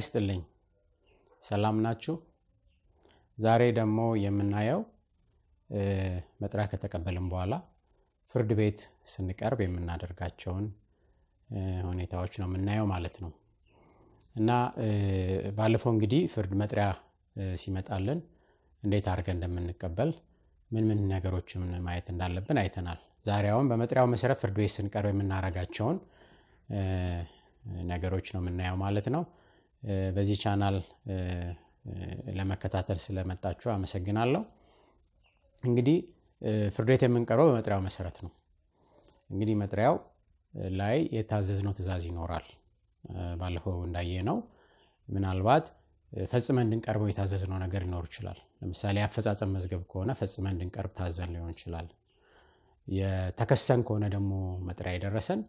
ይስጥልኝ። ሰላም ናችሁ? ዛሬ ደግሞ የምናየው መጥሪያ ከተቀበልን በኋላ ፍርድ ቤት ስንቀርብ የምናደርጋቸውን ሁኔታዎች ነው የምናየው ማለት ነው። እና ባለፈው እንግዲህ ፍርድ መጥሪያ ሲመጣልን እንዴት አድርገን እንደምንቀበል ምን ምን ነገሮችን ማየት እንዳለብን አይተናል። ዛሬውን በመጥሪያው መሰረት ፍርድ ቤት ስንቀርብ የምናደርጋቸውን ነገሮች ነው የምናየው ማለት ነው። በዚህ ቻናል ለመከታተል ስለመጣችሁ አመሰግናለሁ። እንግዲህ ፍርድ ቤት የምንቀርበው በመጥሪያው መሰረት ነው። እንግዲህ መጥሪያው ላይ የታዘዝነው ትእዛዝ ይኖራል። ባለፈው እንዳየ ነው ምናልባት ፈጽመን እንድንቀርበው የታዘዝነው ነገር ሊኖር ይችላል። ለምሳሌ የአፈጻጸም መዝገብ ከሆነ ፈጽመን እንድንቀርብ ታዘን ሊሆን ይችላል። የተከሰን ከሆነ ደግሞ መጥሪያ የደረሰን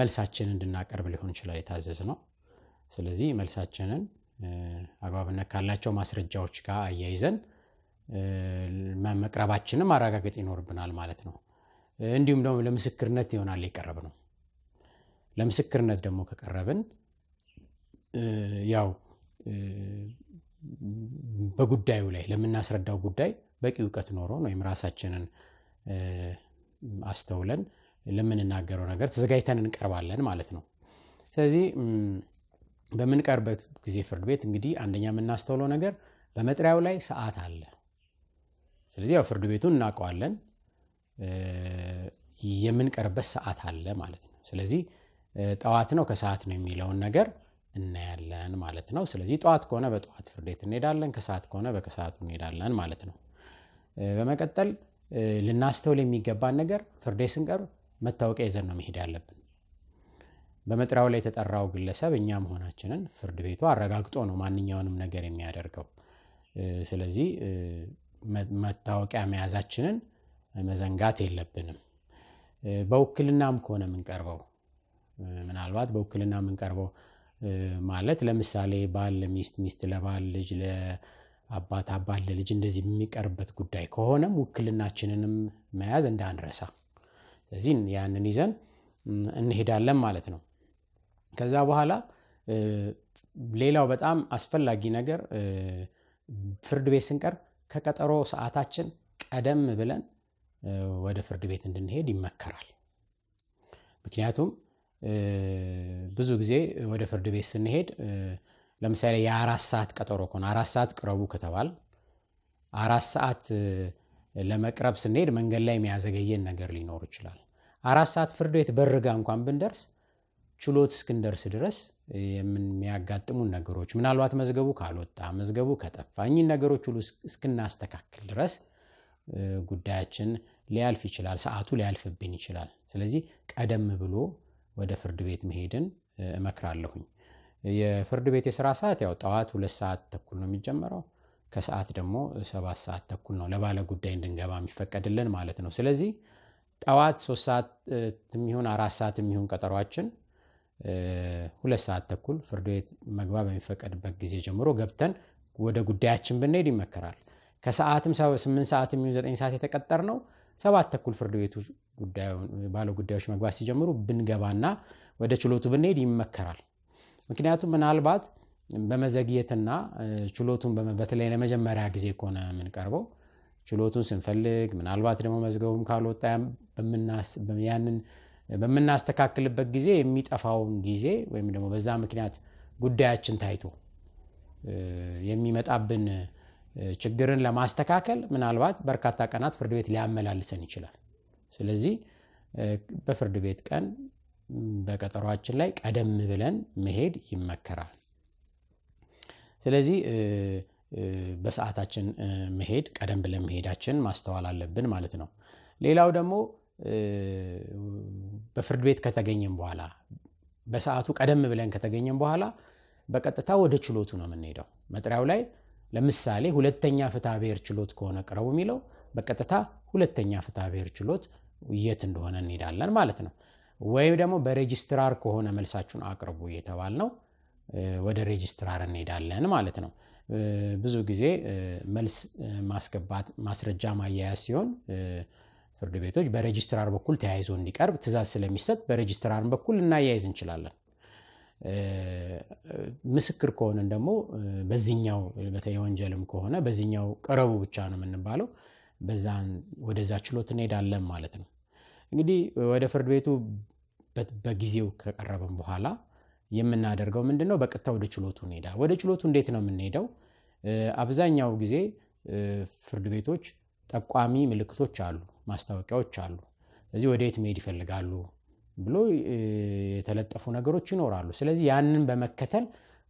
መልሳችን እንድናቀርብ ሊሆን ይችላል ነው። ስለዚህ መልሳችንን አግባብነት ካላቸው ማስረጃዎች ጋር አያይዘን መቅረባችንን ማረጋገጥ ይኖርብናል ማለት ነው። እንዲሁም ደግሞ ለምስክርነት ይሆናል የቀረብ ነው። ለምስክርነት ደግሞ ከቀረብን ያው በጉዳዩ ላይ ለምናስረዳው ጉዳይ በቂ እውቀት ኖሮን ወይም ራሳችንን አስተውለን ለምንናገረው ነገር ተዘጋጅተን እንቀርባለን ማለት ነው። ስለዚህ በምንቀርበት ጊዜ ፍርድ ቤት እንግዲህ አንደኛ የምናስተውለው ነገር በመጥሪያው ላይ ሰዓት አለ። ስለዚህ ያው ፍርድ ቤቱን እናውቀዋለን፣ የምንቀርበት ሰዓት አለ ማለት ነው። ስለዚህ ጠዋት ነው ከሰዓት ነው የሚለውን ነገር እናያለን ማለት ነው። ስለዚህ ጠዋት ከሆነ በጠዋት ፍርድ ቤት እንሄዳለን፣ ከሰዓት ከሆነ በከሰዓቱ እንሄዳለን ማለት ነው። በመቀጠል ልናስተውል የሚገባን ነገር ፍርድ ቤት ስንቀርብ መታወቂያ ይዘን ነው መሄድ ያለብን። በመጥሪያው ላይ የተጠራው ግለሰብ እኛ መሆናችንን ፍርድ ቤቱ አረጋግጦ ነው ማንኛውንም ነገር የሚያደርገው። ስለዚህ መታወቂያ መያዛችንን መዘንጋት የለብንም። በውክልናም ከሆነ የምንቀርበው ምናልባት በውክልና የምንቀርበው ማለት ለምሳሌ ባል ለሚስት፣ ሚስት ለባል፣ ልጅ ለአባት፣ አባት ለልጅ እንደዚህ የሚቀርብበት ጉዳይ ከሆነም ውክልናችንንም መያዝ እንዳንረሳ። ስለዚህ ያንን ይዘን እንሄዳለን ማለት ነው። ከዛ በኋላ ሌላው በጣም አስፈላጊ ነገር ፍርድ ቤት ስንቀርብ ከቀጠሮ ሰዓታችን ቀደም ብለን ወደ ፍርድ ቤት እንድንሄድ ይመከራል። ምክንያቱም ብዙ ጊዜ ወደ ፍርድ ቤት ስንሄድ ለምሳሌ የአራት ሰዓት ቀጠሮ ከሆነ አራት ሰዓት ቅረቡ ከተባል አራት ሰዓት ለመቅረብ ስንሄድ መንገድ ላይ የሚያዘገየን ነገር ሊኖር ይችላል። አራት ሰዓት ፍርድ ቤት በርጋ እንኳን ብንደርስ ችሎት እስክንደርስ ድረስ የሚያጋጥሙን ነገሮች ምናልባት መዝገቡ ካልወጣ መዝገቡ ከጠፋ ከጠፋኝ ነገሮች ሁሉ እስክናስተካክል ድረስ ጉዳያችን ሊያልፍ ይችላል፣ ሰዓቱ ሊያልፍብን ይችላል። ስለዚህ ቀደም ብሎ ወደ ፍርድ ቤት መሄድን እመክራለሁኝ። የፍርድ ቤት የስራ ሰዓት ያው ጠዋት ሁለት ሰዓት ተኩል ነው የሚጀመረው። ከሰዓት ደግሞ ሰባት ሰዓት ተኩል ነው ለባለ ጉዳይ እንድንገባ የሚፈቀድልን ማለት ነው። ስለዚህ ጠዋት ሶስት ሰዓት የሚሆን አራት ሰዓት የሚሆን ቀጠሯችን ሁለት ሰዓት ተኩል ፍርድ ቤት መግባት በሚፈቀድበት ጊዜ ጀምሮ ገብተን ወደ ጉዳያችን ብንሄድ ይመከራል። ከሰዓትም ስምንት ሰዓት የሚሆን ዘጠኝ ሰዓት የተቀጠር ነው ሰባት ተኩል ፍርድ ቤቱ ባለ ጉዳዮች መግባት ሲጀምሩ ብንገባና ወደ ችሎቱ ብንሄድ ይመከራል። ምክንያቱም ምናልባት በመዘግየትና ችሎቱን በተለይ ለመጀመሪያ ጊዜ ከሆነ የምንቀርበው ችሎቱን ስንፈልግ ምናልባት ደግሞ መዝገቡም ካልወጣ ያንን በምናስተካክልበት ጊዜ የሚጠፋውን ጊዜ ወይም ደግሞ በዛ ምክንያት ጉዳያችን ታይቶ የሚመጣብን ችግርን ለማስተካከል ምናልባት በርካታ ቀናት ፍርድ ቤት ሊያመላልሰን ይችላል። ስለዚህ በፍርድ ቤት ቀን በቀጠሯችን ላይ ቀደም ብለን መሄድ ይመከራል። ስለዚህ በሰዓታችን መሄድ ቀደም ብለን መሄዳችን ማስተዋል አለብን ማለት ነው። ሌላው ደግሞ በፍርድ ቤት ከተገኘም በኋላ በሰዓቱ ቀደም ብለን ከተገኘም በኋላ በቀጥታ ወደ ችሎቱ ነው የምንሄደው። መጥሪያው ላይ ለምሳሌ ሁለተኛ ፍትሐ ብሔር ችሎት ከሆነ ቅረቡ የሚለው በቀጥታ ሁለተኛ ፍትሐ ብሔር ችሎት የት እንደሆነ እንሄዳለን ማለት ነው። ወይም ደግሞ በሬጅስትራር ከሆነ መልሳችሁን አቅርቡ እየተባል ነው ወደ ሬጅስትራር እንሄዳለን ማለት ነው። ብዙ ጊዜ መልስ ማስገባት ማስረጃ ማያያዝ ሲሆን ፍርድ ቤቶች በሬጅስትራር በኩል ተያይዞ እንዲቀርብ ትእዛዝ ስለሚሰጥ በሬጅስትራር በኩል እናያይዝ እንችላለን። ምስክር ከሆነን ደግሞ በዚኛው የወንጀልም ወንጀልም ከሆነ በዚኛው ቅረቡ ብቻ ነው የምንባለው። በዛን ወደዛ ችሎት እንሄዳለን ማለት ነው። እንግዲህ ወደ ፍርድ ቤቱ በጊዜው ከቀረበን በኋላ የምናደርገው ምንድነው ነው? በቀጥታ ወደ ችሎቱ እንሄዳ። ወደ ችሎቱ እንዴት ነው የምንሄደው? አብዛኛው ጊዜ ፍርድ ቤቶች ጠቋሚ ምልክቶች አሉ። ማስታወቂያዎች አሉ። ስለዚህ ወደየት መሄድ ይፈልጋሉ ብሎ የተለጠፉ ነገሮች ይኖራሉ። ስለዚህ ያንን በመከተል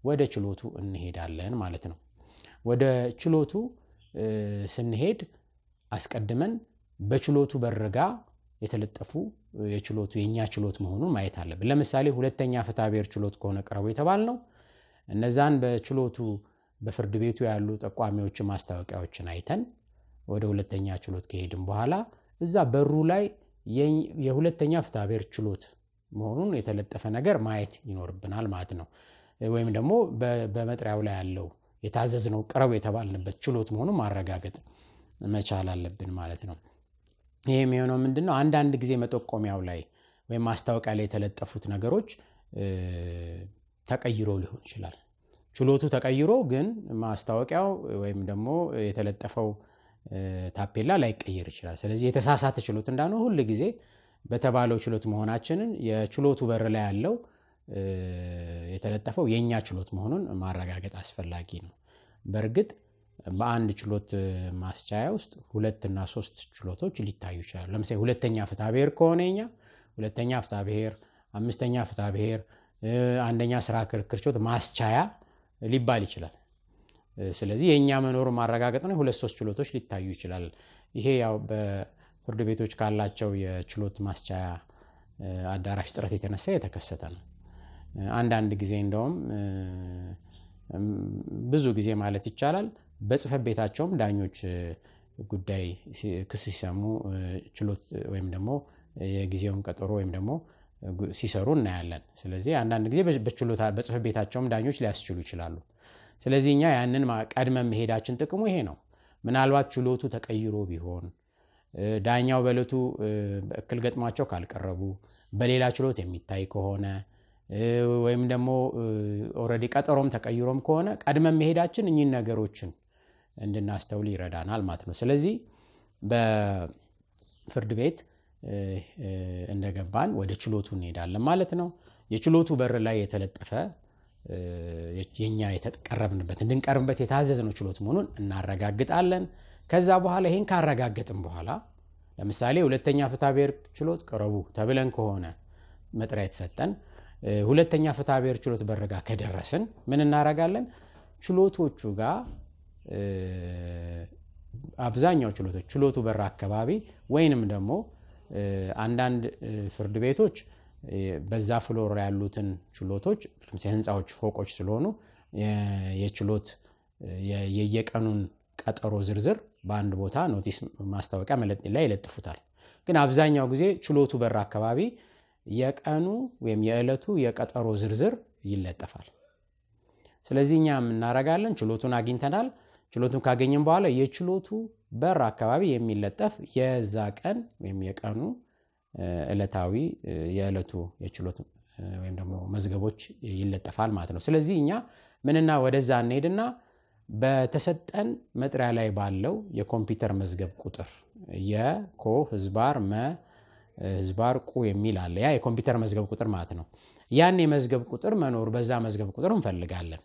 ወደ ችሎቱ እንሄዳለን ማለት ነው። ወደ ችሎቱ ስንሄድ አስቀድመን በችሎቱ በርጋ የተለጠፉ የችሎቱ የእኛ ችሎት መሆኑን ማየት አለብን። ለምሳሌ ሁለተኛ ብሔር ችሎት ከሆነ ቅረቡ የተባል ነው። እነዛን በችሎቱ በፍርድ ቤቱ ያሉ ጠቋሚዎች ማስታወቂያዎችን አይተን ወደ ሁለተኛ ችሎት ከሄድን በኋላ እዛ በሩ ላይ የሁለተኛ ፍትሐብሔር ችሎት መሆኑን የተለጠፈ ነገር ማየት ይኖርብናል ማለት ነው። ወይም ደግሞ በመጥሪያው ላይ ያለው ነው ቅረቡ የተባልንበት ችሎት መሆኑ ማረጋገጥ መቻል አለብን ማለት ነው። ይህም የሆነው ምንድን ነው? አንዳንድ ጊዜ መጠቆሚያው ላይ ወይም ማስታወቂያ ላይ የተለጠፉት ነገሮች ተቀይሮ ሊሆን ይችላል። ችሎቱ ተቀይሮ ግን ማስታወቂያው ወይም ደግሞ የተለጠፈው ታፔላ ላይቀየር ይችላል። ስለዚህ የተሳሳተ ችሎት እንዳልሆነ ሁል ጊዜ በተባለው ችሎት መሆናችንን የችሎቱ በር ላይ ያለው የተለጠፈው የእኛ ችሎት መሆኑን ማረጋገጥ አስፈላጊ ነው። በእርግጥ በአንድ ችሎት ማስቻያ ውስጥ ሁለትና ሶስት ችሎቶች ሊታዩ ይችላሉ። ለምሳሌ ሁለተኛ ፍታ ብሔር ከሆነ ኛ ሁለተኛ ፍታ ብሔር፣ አምስተኛ ፍታ ብሔር፣ አንደኛ ስራ ክርክር ችሎት ማስቻያ ሊባል ይችላል። ስለዚህ የእኛ መኖር ማረጋገጥ ነው። ሁለት ሶስት ችሎቶች ሊታዩ ይችላል። ይሄ ያው በፍርድ ቤቶች ካላቸው የችሎት ማስቻያ አዳራሽ ጥረት የተነሳ የተከሰተ ነው። አንዳንድ ጊዜ እንደውም ብዙ ጊዜ ማለት ይቻላል በጽህፈት ቤታቸውም ዳኞች ጉዳይ ክስ ሲሰሙ ችሎት ወይም ደግሞ የጊዜውን ቀጠሮ ወይም ደግሞ ሲሰሩ እናያለን። ስለዚህ አንዳንድ ጊዜ በጽፈት ቤታቸውም ዳኞች ሊያስችሉ ይችላሉ። ስለዚህ እኛ ያንን ቀድመ መሄዳችን ጥቅሙ ይሄ ነው። ምናልባት ችሎቱ ተቀይሮ ቢሆን ዳኛው በለቱ እክል ገጥሟቸው ካልቀረቡ በሌላ ችሎት የሚታይ ከሆነ ወይም ደግሞ ኦልሬዲ ቀጠሮም ተቀይሮም ከሆነ ቀድመ መሄዳችን እኚህን ነገሮችን እንድናስተውል ይረዳናል ማለት ነው። ስለዚህ በፍርድ ቤት እንደገባን ወደ ችሎቱ እንሄዳለን ማለት ነው። የችሎቱ በር ላይ የተለጠፈ የኛ የተቀረብንበት እንድንቀርብበት የታዘዝነው ችሎት መሆኑን እናረጋግጣለን። ከዛ በኋላ ይህን ካረጋገጥን በኋላ ለምሳሌ ሁለተኛ ብሔር ችሎት ቅረቡ ተብለን ከሆነ መጥሪያ የተሰጠን ሁለተኛ ብሔር ችሎት በረጋ ከደረስን ምን እናረጋለን? ችሎቶቹ ጋር አብዛኛው ችሎቶች ችሎቱ በር አካባቢ ወይንም ደግሞ አንዳንድ ፍርድ ቤቶች በዛ ፍሎር ያሉትን ችሎቶች ለምሳሌ ህንፃዎች፣ ፎቆች ስለሆኑ የችሎት የየቀኑን ቀጠሮ ዝርዝር በአንድ ቦታ ኖቲስ ማስታወቂያ ላይ ይለጥፉታል። ግን አብዛኛው ጊዜ ችሎቱ በር አካባቢ የቀኑ ወይም የዕለቱ የቀጠሮ ዝርዝር ይለጠፋል። ስለዚህ እኛ እናረጋለን፣ ችሎቱን አግኝተናል። ችሎቱን ካገኘም በኋላ የችሎቱ በር አካባቢ የሚለጠፍ የዛ ቀን ወይም የቀኑ እለታዊ የእለቱ የችሎት ወይም ደግሞ መዝገቦች ይለጠፋል ማለት ነው። ስለዚህ እኛ ምንና ወደዛ እንሄድና በተሰጠን መጥሪያ ላይ ባለው የኮምፒውተር መዝገብ ቁጥር የኮ ህዝባር መ ህዝባር ቁ የሚል አለ። ያ የኮምፒውተር መዝገብ ቁጥር ማለት ነው። ያን የመዝገብ ቁጥር መኖር በዛ መዝገብ ቁጥር እንፈልጋለን።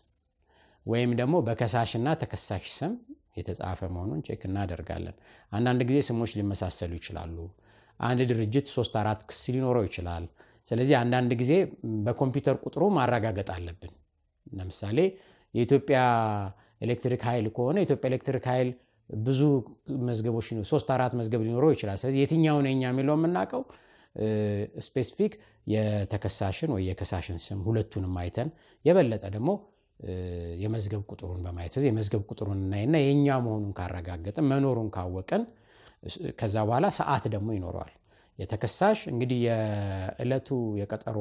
ወይም ደግሞ በከሳሽና ተከሳሽ ስም የተጻፈ መሆኑን ቼክ እናደርጋለን። አንዳንድ ጊዜ ስሞች ሊመሳሰሉ ይችላሉ። አንድ ድርጅት ሶስት አራት ክስ ሊኖረው ይችላል። ስለዚህ አንዳንድ ጊዜ በኮምፒውተር ቁጥሩ ማረጋገጥ አለብን። ለምሳሌ የኢትዮጵያ ኤሌክትሪክ ኃይል ከሆነ የኢትዮጵያ ኤሌክትሪክ ኃይል ብዙ መዝገቦች ሶስት አራት መዝገብ ሊኖረው ይችላል። ስለዚህ የትኛው የኛ የሚለው የምናውቀው ስፔሲፊክ የተከሳሽን ወይ የከሳሽን ስም ሁለቱንም አይተን የበለጠ ደግሞ የመዝገብ ቁጥሩን በማየት ስለዚህ የመዝገብ ቁጥሩን እናይና የእኛ መሆኑን ካረጋገጥን መኖሩን ካወቀን ከዛ በኋላ ሰዓት ደግሞ ይኖረዋል። የተከሳሽ እንግዲህ የዕለቱ የቀጠሮ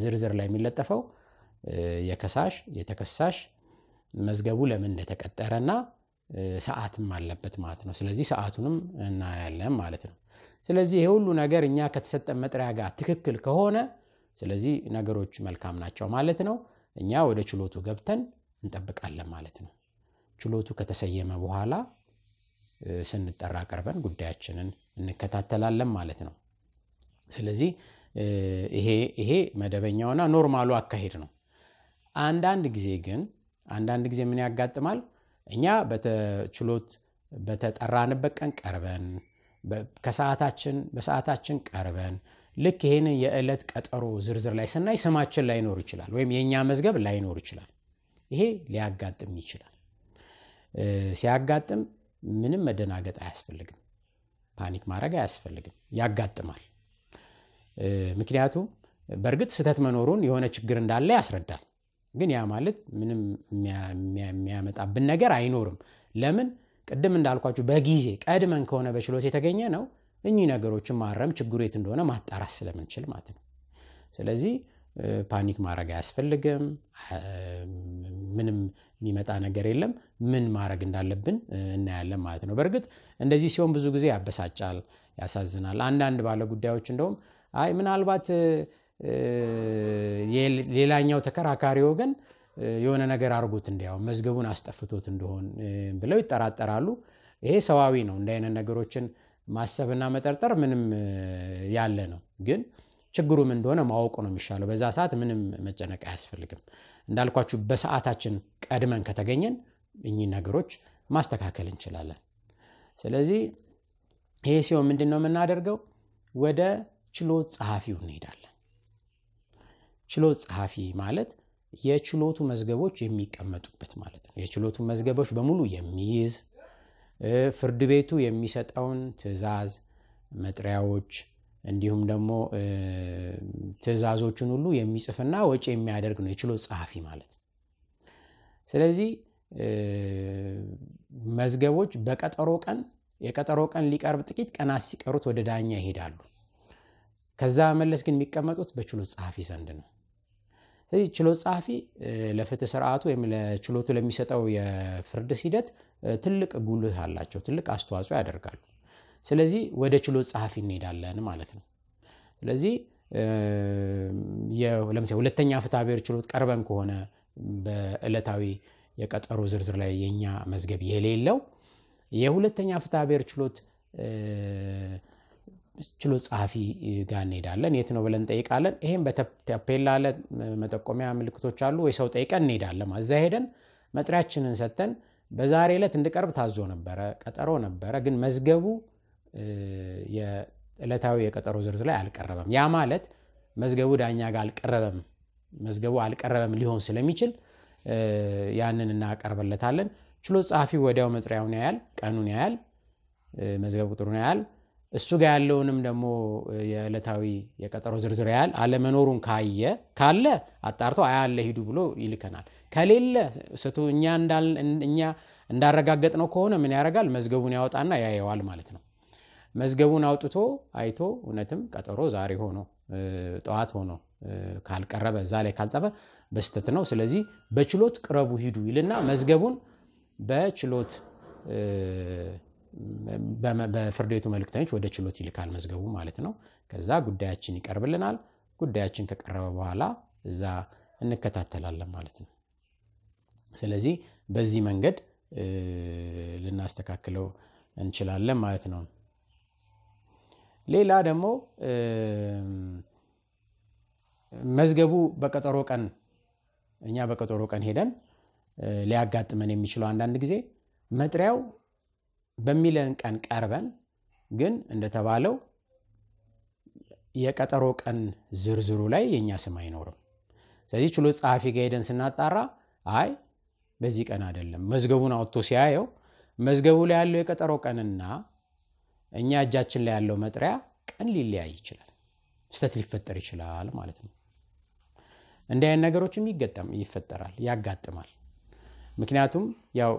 ዝርዝር ላይ የሚለጠፈው የከሳሽ የተከሳሽ መዝገቡ ለምን እንደተቀጠረ እና ሰዓትም አለበት ማለት ነው። ስለዚህ ሰዓቱንም እናያለን ማለት ነው። ስለዚህ ይሄ ሁሉ ነገር እኛ ከተሰጠን መጥሪያ ጋር ትክክል ከሆነ ስለዚህ ነገሮች መልካም ናቸው ማለት ነው። እኛ ወደ ችሎቱ ገብተን እንጠብቃለን ማለት ነው። ችሎቱ ከተሰየመ በኋላ ስንጠራ ቀርበን ጉዳያችንን እንከታተላለን ማለት ነው። ስለዚህ ይሄ መደበኛውና ኖርማሉ አካሄድ ነው። አንዳንድ ጊዜ ግን አንዳንድ ጊዜ ምን ያጋጥማል? እኛ በችሎት በተጠራንበት ቀን ቀርበን ከሰዓታችን በሰዓታችን ቀርበን ልክ ይህን የዕለት ቀጠሮ ዝርዝር ላይ ስናይ ስማችን ላይኖር ይችላል፣ ወይም የእኛ መዝገብ ላይኖር ይችላል። ይሄ ሊያጋጥም ይችላል። ሲያጋጥም ምንም መደናገጥ አያስፈልግም። ፓኒክ ማድረግ አያስፈልግም። ያጋጥማል። ምክንያቱም በእርግጥ ስህተት መኖሩን የሆነ ችግር እንዳለ ያስረዳል። ግን ያ ማለት ምንም የሚያመጣብን ነገር አይኖርም። ለምን ቅድም እንዳልኳችሁ በጊዜ ቀድመን ከሆነ በችሎት የተገኘ ነው እኚህ ነገሮችን ማረም ችግሩ የት እንደሆነ ማጣራት ስለምንችል ማለት ነው። ስለዚህ ፓኒክ ማድረግ አያስፈልግም። ምንም የሚመጣ ነገር የለም። ምን ማድረግ እንዳለብን እናያለን ማለት ነው። በእርግጥ እንደዚህ ሲሆን ብዙ ጊዜ ያበሳጫል፣ ያሳዝናል። አንዳንድ ባለ ጉዳዮች እንደውም አይ ምናልባት ሌላኛው ተከራካሪ ወገን የሆነ ነገር አድርጎት እንዲያው መዝገቡን አስጠፍቶት እንደሆን ብለው ይጠራጠራሉ። ይሄ ሰዋዊ ነው። እንደአይነት አይነት ነገሮችን ማሰብና መጠርጠር ምንም ያለ ነው ግን ችግሩ ምን እንደሆነ ማወቁ ነው የሚሻለው። በዛ ሰዓት ምንም መጨነቅ አያስፈልግም። እንዳልኳችሁ በሰዓታችን ቀድመን ከተገኘን እኚህ ነገሮች ማስተካከል እንችላለን። ስለዚህ ይሄ ሲሆን ምንድን ነው የምናደርገው? ወደ ችሎት ጸሐፊው እንሄዳለን። ችሎት ጸሐፊ ማለት የችሎቱ መዝገቦች የሚቀመጡበት ማለት ነው። የችሎቱ መዝገቦች በሙሉ የሚይዝ ፍርድ ቤቱ የሚሰጠውን ትዕዛዝ፣ መጥሪያዎች እንዲሁም ደግሞ ትዕዛዞችን ሁሉ የሚጽፍና ወጪ የሚያደርግ ነው የችሎት ጸሐፊ ማለት። ስለዚህ መዝገቦች በቀጠሮ ቀን የቀጠሮ ቀን ሊቀርብ ጥቂት ቀናት ሲቀሩት ወደ ዳኛ ይሄዳሉ። ከዛ መለስ ግን የሚቀመጡት በችሎት ጸሐፊ ዘንድ ነው። ስለዚህ ችሎት ጸሐፊ ለፍትህ ስርዓቱ ወይም ለችሎቱ ለሚሰጠው የፍርድ ሂደት ትልቅ ጉልህ አላቸው፣ ትልቅ አስተዋጽኦ ያደርጋሉ። ስለዚህ ወደ ችሎት ጸሐፊ እንሄዳለን ማለት ነው። ስለዚህ ለምሳሌ ሁለተኛ ፍትሐ ብሔር ችሎት ቀርበን ከሆነ በዕለታዊ የቀጠሮ ዝርዝር ላይ የኛ መዝገብ የሌለው የሁለተኛ ፍትሐ ብሔር ችሎት ችሎት ጸሐፊ ጋር እንሄዳለን። የት ነው ብለን እንጠይቃለን። ይሄም በተፔላ ለ መጠቆሚያ ምልክቶች አሉ ወይ ሰው ጠይቀን እንሄዳለን። እዛ ሄደን መጥሪያችንን ሰጥተን በዛሬ ዕለት እንድቀርብ ታዞ ነበረ፣ ቀጠሮ ነበረ፣ ግን መዝገቡ የዕለታዊ የቀጠሮ ዝርዝር ላይ አልቀረበም። ያ ማለት መዝገቡ ዳኛ ጋር አልቀረበም፣ መዝገቡ አልቀረበም ሊሆን ስለሚችል ያንን እናቀርበለታለን። ችሎት ጸሐፊ ወዲያው መጥሪያውን ያያል፣ ቀኑን ያያል፣ መዝገብ ቁጥሩን ያያል። እሱ ጋር ያለውንም ደግሞ የዕለታዊ የቀጠሮ ዝርዝር ያያል። አለመኖሩን ካየ ካለ አጣርቶ አያለ ሂዱ ብሎ ይልከናል። ከሌለ ስቱ እኛ እንዳረጋገጥ ነው ከሆነ ምን ያደርጋል? መዝገቡን ያወጣና ያየዋል ማለት ነው። መዝገቡን አውጥቶ አይቶ እውነትም ቀጠሮ ዛሬ ሆኖ ጠዋት ሆኖ ካልቀረበ እዛ ላይ ካልጠበ በስተት ነው። ስለዚህ በችሎት ቅረቡ ሂዱ ይልና መዝገቡን በችሎት በፍርድ ቤቱ መልክተኞች ወደ ችሎት ይልካል መዝገቡ ማለት ነው። ከዛ ጉዳያችን ይቀርብልናል። ጉዳያችን ከቀረበ በኋላ እዛ እንከታተላለን ማለት ነው። ስለዚህ በዚህ መንገድ ልናስተካክለው እንችላለን ማለት ነው። ሌላ ደግሞ መዝገቡ በቀጠሮ ቀን እኛ በቀጠሮ ቀን ሄደን ሊያጋጥመን የሚችለው አንዳንድ ጊዜ መጥሪያው በሚለን ቀን ቀርበን ግን እንደተባለው የቀጠሮ ቀን ዝርዝሩ ላይ የእኛ ስም አይኖርም። ስለዚህ ችሎት ጸሐፊ ጋር ሄደን ስናጣራ አይ በዚህ ቀን አይደለም። መዝገቡን አውጥቶ ሲያየው መዝገቡ ላይ ያለው የቀጠሮ ቀንና እኛ እጃችን ላይ ያለው መጥሪያ ቀን ሊለያይ ይችላል፣ ስተት ሊፈጠር ይችላል ማለት ነው። እንዲህ አይነት ነገሮችም ይገጠም ይፈጠራል፣ ያጋጥማል። ምክንያቱም ያው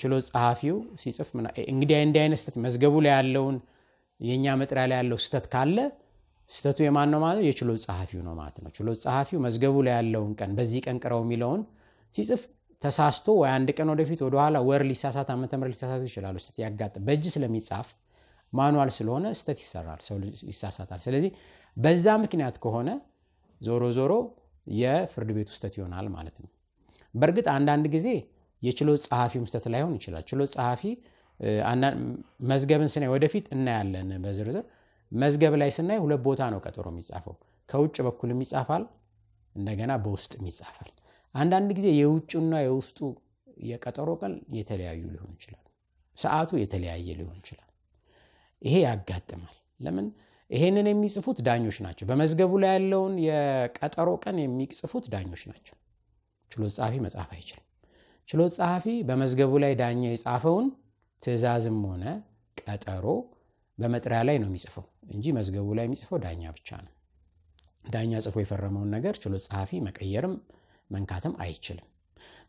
ችሎ ጸሐፊው ሲጽፍ እንግዲህ እንዲህ አይነት ስተት መዝገቡ ላይ ያለውን የእኛ መጥሪያ ላይ ያለው ስተት ካለ ስተቱ የማን ነው ማለት ነው? የችሎ ጸሐፊው ነው ማለት ነው። ችሎ ጸሐፊው መዝገቡ ላይ ያለውን ቀን በዚህ ቀን ቅረው የሚለውን ሲጽፍ ተሳስቶ ወይ አንድ ቀን ወደፊት ወደኋላ ወር ሊሳሳት ዓመተ ሊሳሳት ሊሳሳቱ ይችላሉ። ስህተት ያጋጥም በእጅ ስለሚጻፍ ማኑዋል ስለሆነ ስተት ይሰራል፣ ሰው ይሳሳታል። ስለዚህ በዛ ምክንያት ከሆነ ዞሮ ዞሮ የፍርድ ቤቱ ስተት ይሆናል ማለት ነው። በእርግጥ አንዳንድ ጊዜ የችሎት ጸሐፊ ስተት ላይሆን ይችላል። ችሎት ጸሐፊ መዝገብን ስናይ ወደፊት እናያለን በዝርዝር መዝገብ ላይ ስናይ ሁለት ቦታ ነው ቀጠሮ የሚጻፈው። ከውጭ በኩልም ይጻፋል፣ እንደገና በውስጥም ይጻፋል። አንዳንድ ጊዜ የውጭና የውስጡ የቀጠሮ ቀን የተለያዩ ሊሆን ይችላል። ሰዓቱ የተለያየ ሊሆን ይችላል። ይሄ ያጋጥማል። ለምን ይሄንን የሚጽፉት ዳኞች ናቸው። በመዝገቡ ላይ ያለውን የቀጠሮ ቀን የሚጽፉት ዳኞች ናቸው። ችሎት ጸሐፊ መጻፍ አይችልም። ችሎት ጸሐፊ በመዝገቡ ላይ ዳኛ የጻፈውን ትዕዛዝም ሆነ ቀጠሮ በመጥሪያ ላይ ነው የሚጽፈው እንጂ መዝገቡ ላይ የሚጽፈው ዳኛ ብቻ ነው። ዳኛ ጽፎ የፈረመውን ነገር ችሎት ጸሐፊ መቀየርም መንካትም አይችልም።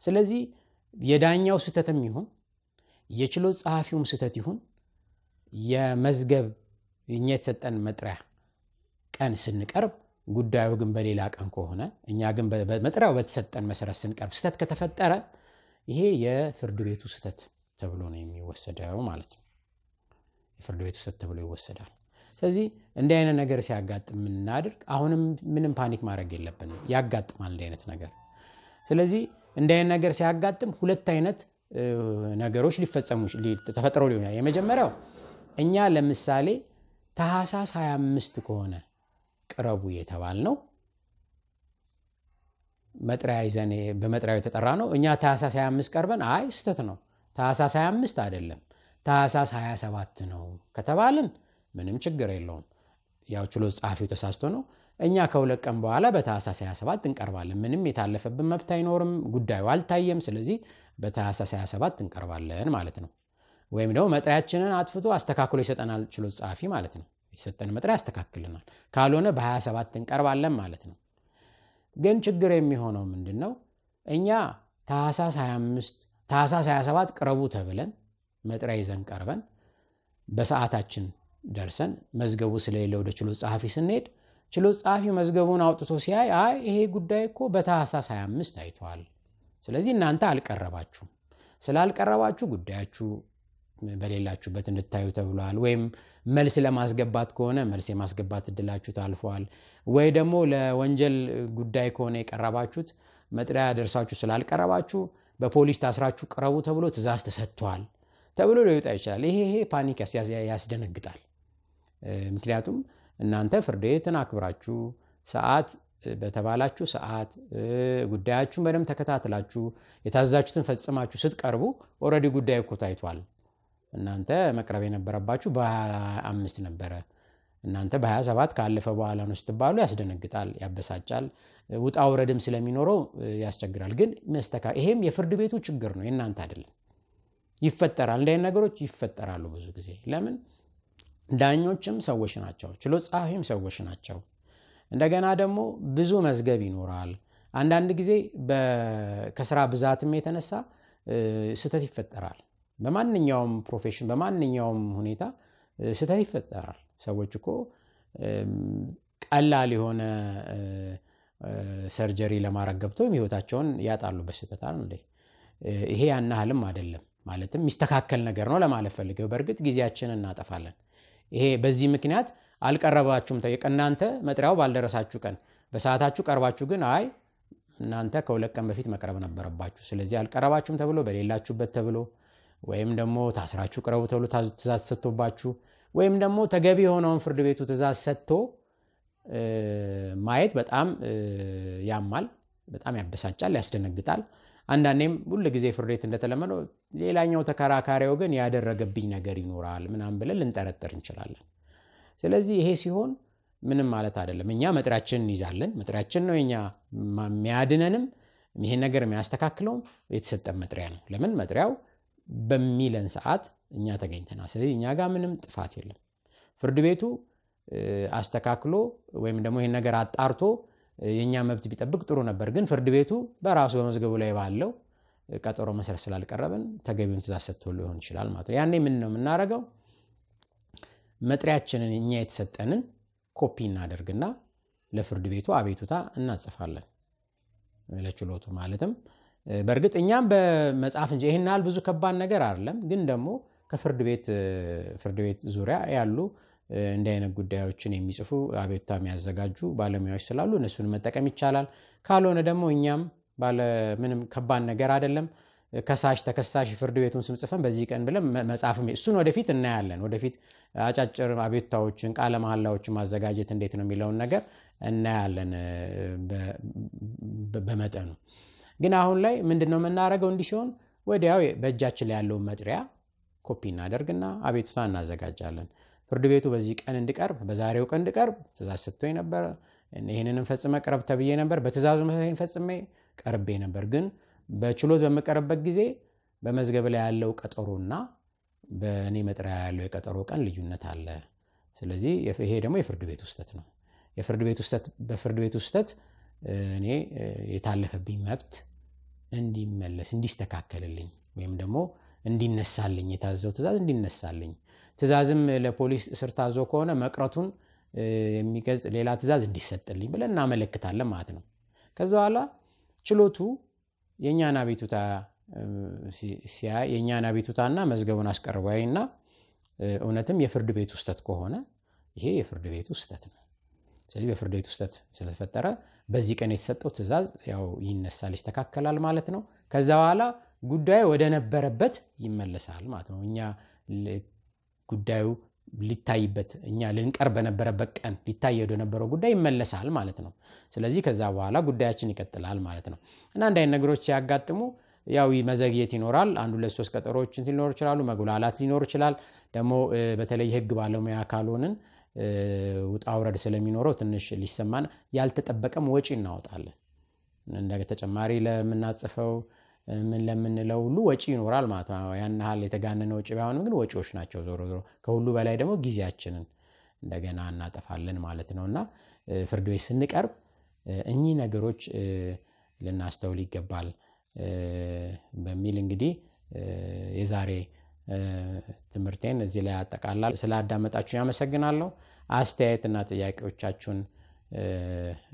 ስለዚህ የዳኛው ስህተትም ይሁን የችሎት ጸሐፊውም ስህተት ይሁን የመዝገብ እኛ የተሰጠን መጥሪያ ቀን ስንቀርብ ጉዳዩ ግን በሌላ ቀን ከሆነ እኛ ግን መጥሪያው በተሰጠን መሰረት ስንቀርብ ስህተት ከተፈጠረ ይሄ የፍርድ ቤቱ ስህተት ተብሎ ነው የሚወሰደው ማለት ነው። የፍርድ ቤቱ ስህተት ተብሎ ይወሰዳል። ስለዚህ እንዲህ አይነት ነገር ሲያጋጥም የምናድርግ አሁንም ምንም ፓኒክ ማድረግ የለብንም። ያጋጥማል እንዲህ አይነት ነገር። ስለዚህ እንዲህ አይነት ነገር ሲያጋጥም ሁለት አይነት ነገሮች ሊፈጸሙ ተፈጥረው ሊሆናል። የመጀመሪያው እኛ ለምሳሌ ታህሳስ 25 ከሆነ ቅረቡ የተባል ነው መጥሪያ ይዘን በመጥሪያው የተጠራ ነው። እኛ ታህሳስ 25 ቀርበን አይ ስተት ነው ታህሳስ 25 አይደለም ታህሳስ 27 ነው ከተባልን ምንም ችግር የለውም። ያው ችሎ ጸሐፊው ተሳስቶ ነው። እኛ ከሁለት ቀን በኋላ በታህሳስ 27 እንቀርባለን። ምንም የታለፈብን መብት አይኖርም። ጉዳዩ አልታየም። ስለዚህ በታህሳስ 27 እንቀርባለን ማለት ነው። ወይም ደግሞ መጥሪያችንን አጥፍቶ አስተካክሎ ይሰጠናል ችሎት ጸሐፊ ማለት ነው። የተሰጠን መጥሪያ ያስተካክልናል። ካልሆነ በ27 እንቀርባለን ማለት ነው። ግን ችግር የሚሆነው ምንድን ነው? እኛ ታህሳስ 27 ቅረቡ ተብለን መጥሪያ ይዘን ቀርበን በሰዓታችን ደርሰን መዝገቡ ስለሌለ ወደ ችሎት ጸሐፊ ስንሄድ ችሎት ጸሐፊ መዝገቡን አውጥቶ ሲያይ አይ ይሄ ጉዳይ እኮ በታሳ 25 ታይቷል። ስለዚህ እናንተ አልቀረባችሁም። ስላልቀረባችሁ ጉዳያችሁ በሌላችሁበት እንድታዩ ተብሏል። ወይም መልስ ለማስገባት ከሆነ መልስ የማስገባት እድላችሁ ታልፏል። ወይ ደግሞ ለወንጀል ጉዳይ ከሆነ የቀረባችሁት መጥሪያ ደርሳችሁ ስላልቀረባችሁ በፖሊስ ታስራችሁ ቅረቡ ተብሎ ትእዛዝ ተሰጥቷል ተብሎ ሊወጣ ይችላል። ይሄ ይሄ ፓኒክ ያስደነግጣል። ምክንያቱም እናንተ ፍርድ ቤትን አክብራችሁ ሰዓት በተባላችሁ ሰዓት ጉዳያችሁን በደንብ ተከታትላችሁ የታዘዛችሁትን ፈጽማችሁ ስትቀርቡ ኦልሬዲ ጉዳይ እኮ ታይቷል። እናንተ መቅረብ የነበረባችሁ በ25 ነበረ እናንተ በ27 ካለፈ በኋላ ነው ስትባሉ ያስደነግጣል፣ ያበሳጫል። ውጣ ውረድም ስለሚኖረው ያስቸግራል። ግን መስተካ ይሄም የፍርድ ቤቱ ችግር ነው፣ የእናንተ አይደለም። ይፈጠራል፣ እንዲህ ነገሮች ይፈጠራሉ ብዙ ጊዜ። ለምን ዳኞችም ሰዎች ናቸው፣ ችሎ ጸሐፊም ሰዎች ናቸው። እንደገና ደግሞ ብዙ መዝገብ ይኖራል። አንዳንድ ጊዜ ከስራ ብዛትም የተነሳ ስህተት ይፈጠራል። በማንኛውም ፕሮፌሽን በማንኛውም ሁኔታ ስህተት ይፈጠራል። ሰዎች እኮ ቀላል የሆነ ሰርጀሪ ለማድረግ ገብተው ህይወታቸውን ያጣሉ በስህተት አለ ይሄ ያናህልም አደለም አይደለም። ማለትም የሚስተካከል ነገር ነው ለማለት ፈልገው። በእርግጥ ጊዜያችንን እናጠፋለን። ይሄ በዚህ ምክንያት አልቀረባችሁም እናንተ መጥሪያው ባልደረሳችሁ ቀን በሰዓታችሁ ቀርባችሁ ግን አይ እናንተ ከሁለት ቀን በፊት መቅረብ ነበረባችሁ፣ ስለዚህ አልቀረባችሁም ተብሎ በሌላችሁበት ተብሎ ወይም ደግሞ ታስራችሁ ቅረቡ ተብሎ ትእዛዝ ሰጥቶባችሁ ወይም ደግሞ ተገቢ የሆነውን ፍርድ ቤቱ ትእዛዝ ሰጥቶ ማየት በጣም ያማል፣ በጣም ያበሳጫል፣ ያስደነግጣል። አንዳንዴም ሁሉ ጊዜ ፍርድ ቤት እንደተለመደው ሌላኛው ተከራካሪ ወገን ያደረገብኝ ነገር ይኖራል ምናም ብለን ልንጠረጠር እንችላለን። ስለዚህ ይሄ ሲሆን ምንም ማለት አይደለም። እኛ መጥሪያችን እንይዛለን። መጥሪያችን ነው እኛ የሚያድነንም ይሄን ነገር የሚያስተካክለውም የተሰጠን መጥሪያ ነው። ለምን መጥሪያው በሚለን ሰዓት እኛ ተገኝተናል። ስለዚህ እኛ ጋር ምንም ጥፋት የለም። ፍርድ ቤቱ አስተካክሎ ወይም ደግሞ ይህን ነገር አጣርቶ የእኛ መብት ቢጠብቅ ጥሩ ነበር። ግን ፍርድ ቤቱ በራሱ በመዝገቡ ላይ ባለው ቀጠሮ መሰረት ስላልቀረብን ተገቢውን ትእዛዝ ሰጥቶ ሊሆን ይችላል ማለት ነው። ያኔ ምን ነው የምናደርገው? መጥሪያችንን እኛ የተሰጠንን ኮፒ እናደርግና ለፍርድ ቤቱ አቤቱታ እናጽፋለን ለችሎቱ ማለትም በእርግጥ እኛም በመጽሐፍ እንጂ ይህን ያህል ብዙ ከባድ ነገር አይደለም። ግን ደግሞ ከፍርድ ቤት ፍርድ ቤት ዙሪያ ያሉ እንዲህ አይነት ጉዳዮችን የሚጽፉ አቤቱታ የሚያዘጋጁ ባለሙያዎች ስላሉ እነሱን መጠቀም ይቻላል። ካልሆነ ደግሞ እኛም ባለምንም ከባድ ነገር አይደለም። ከሳሽ ተከሳሽ ፍርድ ቤቱን ስም ጽፈን በዚህ ቀን ብለን መጽሐፍ እሱን ወደፊት እናያለን። ወደፊት አጫጭር አቤቱታዎችን ቃለ መሐላዎችን ማዘጋጀት እንዴት ነው የሚለውን ነገር እናያለን በመጠኑ ግን አሁን ላይ ምንድን ነው የምናደርገው? እንዲህ ሲሆን ወዲያው በእጃችን ላይ ያለውን መጥሪያ ኮፒ እናደርግና አቤቱታ እናዘጋጃለን። ፍርድ ቤቱ በዚህ ቀን እንድቀርብ፣ በዛሬው ቀን እንድቀርብ ትእዛዝ ሰጥቶኝ ነበር። ይህንን ፈጽመ ቅረብ ተብዬ ነበር። በትእዛዙ መሰረት ፈጽሜ ቀርቤ ነበር። ግን በችሎት በምቀርብበት ጊዜ በመዝገብ ላይ ያለው ቀጠሮና በእኔ መጥሪያ ያለው የቀጠሮ ቀን ልዩነት አለ። ስለዚህ ይሄ ደግሞ የፍርድ ቤት ውስተት ነው። የፍርድ ቤቱ ውስተት በፍርድ ቤት ውስተት እኔ የታለፈብኝ መብት እንዲመለስ እንዲስተካከልልኝ ወይም ደግሞ እንዲነሳልኝ የታዘው ትእዛዝ እንዲነሳልኝ ትእዛዝም ለፖሊስ እስር ታዞ ከሆነ መቅረቱን የሚገልጽ ሌላ ትእዛዝ እንዲሰጥልኝ ብለን እናመለክታለን ማለት ነው። ከዛ በኋላ ችሎቱ የእኛን አቤቱታ ሲያይ የእኛን አቤቱታና መዝገቡን አስቀርቧይና እውነትም የፍርድ ቤቱ ውስተት ከሆነ ይሄ የፍርድ ቤቱ ውስተት ነው ስለዚህ በፍርድ ቤት ውስጠት ስለተፈጠረ በዚህ ቀን የተሰጠው ትእዛዝ ያው ይነሳል፣ ይስተካከላል ማለት ነው። ከዛ በኋላ ጉዳዩ ወደ ነበረበት ይመለሳል ማለት ነው። እኛ ጉዳዩ ሊታይበት እኛ ልንቀር በነበረበት ቀን ሊታይ ወደ ነበረው ጉዳይ ይመለሳል ማለት ነው። ስለዚህ ከዛ በኋላ ጉዳያችን ይቀጥላል ማለት ነው እና እንዲህ ነገሮች ሲያጋጥሙ ያው መዘግየት ይኖራል። አንዱ ለሶስት ቀጠሮዎችን ሊኖር ይችላሉ። መጉላላት ሊኖር ይችላል። ደግሞ በተለይ ህግ ባለሙያ ካልሆንን ውጣ ውረድ ስለሚኖረው ትንሽ ሊሰማን ያልተጠበቀም ወጪ እናወጣለን። እንደ ተጨማሪ ለምናጽፈው ምን ለምንለው ሁሉ ወጪ ይኖራል ማለት ነው። ያን ያህል የተጋነነ ወጪ ባይሆንም ግን ወጪዎች ናቸው። ዞሮ ዞሮ ከሁሉ በላይ ደግሞ ጊዜያችንን እንደገና እናጠፋለን ማለት ነው እና ፍርድ ቤት ስንቀርብ እኚህ ነገሮች ልናስተውል ይገባል በሚል እንግዲህ የዛሬ ትምህርቴን እዚህ ላይ ያጠቃላል። ስላዳመጣችሁን ያመሰግናለሁ። አስተያየትና ጥያቄዎቻችሁን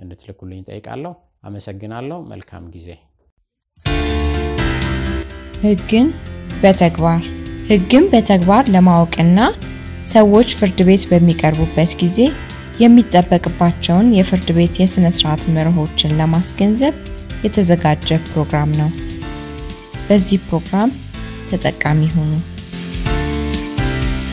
እንድትልኩልኝ ጠይቃለሁ። አመሰግናለሁ። መልካም ጊዜ። ህግን በተግባር ህግን በተግባር ለማወቅና ሰዎች ፍርድ ቤት በሚቀርቡበት ጊዜ የሚጠበቅባቸውን የፍርድ ቤት የሥነ ሥርዓት መርሆችን ለማስገንዘብ የተዘጋጀ ፕሮግራም ነው። በዚህ ፕሮግራም ተጠቃሚ ሆኑ